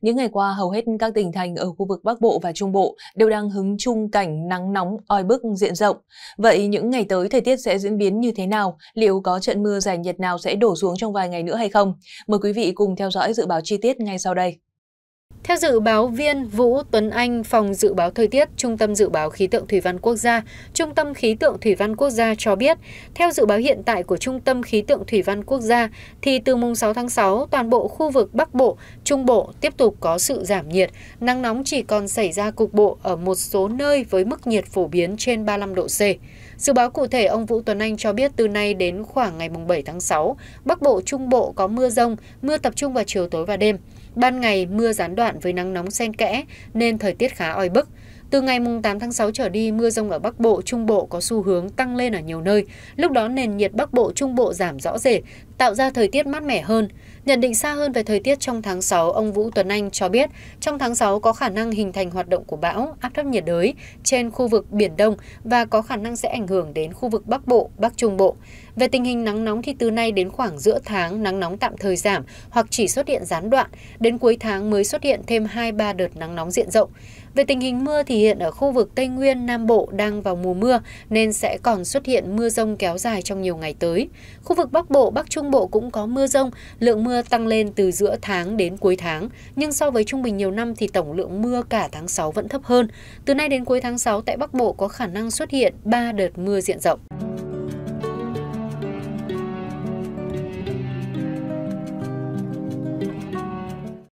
Những ngày qua, hầu hết các tỉnh thành ở khu vực Bắc Bộ và Trung Bộ đều đang hứng chung cảnh nắng nóng oi bức diện rộng. Vậy những ngày tới thời tiết sẽ diễn biến như thế nào? Liệu có trận mưa giải nhiệt nào sẽ đổ xuống trong vài ngày nữa hay không? Mời quý vị cùng theo dõi dự báo chi tiết ngay sau đây. Theo dự báo viên Vũ Tuấn Anh, Phòng Dự báo Thời tiết, Trung tâm Dự báo Khí tượng Thủy văn Quốc gia, Trung tâm Khí tượng Thủy văn Quốc gia cho biết, theo dự báo hiện tại của Trung tâm Khí tượng Thủy văn Quốc gia, thì từ mùng 6 tháng 6, toàn bộ khu vực Bắc Bộ, Trung Bộ tiếp tục có sự giảm nhiệt, nắng nóng chỉ còn xảy ra cục bộ ở một số nơi với mức nhiệt phổ biến trên 35 độ C. Dự báo cụ thể, ông Vũ Tuấn Anh cho biết từ nay đến khoảng ngày 7 tháng 6, Bắc Bộ, Trung Bộ có mưa rông, mưa tập trung vào chiều tối và đêm. Ban ngày mưa gián đoạn với nắng nóng xen kẽ nên thời tiết khá oi bức. Từ ngày 8 tháng 6 trở đi, mưa rông ở Bắc Bộ, Trung Bộ có xu hướng tăng lên ở nhiều nơi. Lúc đó nền nhiệt Bắc Bộ, Trung Bộ giảm rõ rệt, tạo ra thời tiết mát mẻ hơn. Nhận định xa hơn về thời tiết trong tháng 6, ông Vũ Tuấn Anh cho biết trong tháng 6 có khả năng hình thành hoạt động của bão, áp thấp nhiệt đới trên khu vực Biển Đông và có khả năng sẽ ảnh hưởng đến khu vực Bắc Bộ, Bắc Trung Bộ. Về tình hình nắng nóng thì từ nay đến khoảng giữa tháng nắng nóng tạm thời giảm hoặc chỉ xuất hiện gián đoạn, đến cuối tháng mới xuất hiện thêm 2-3 đợt nắng nóng diện rộng. Về tình hình mưa thì hiện ở khu vực Tây Nguyên, Nam Bộ đang vào mùa mưa nên sẽ còn xuất hiện mưa rông kéo dài trong nhiều ngày tới. Khu vực Bắc Bộ, Bắc Trung Bộ cũng có mưa rông, lượng mưa tăng lên từ giữa tháng đến cuối tháng, nhưng so với trung bình nhiều năm thì tổng lượng mưa cả tháng 6 vẫn thấp hơn. Từ nay đến cuối tháng 6 tại Bắc Bộ có khả năng xuất hiện 3 đợt mưa diện rộng.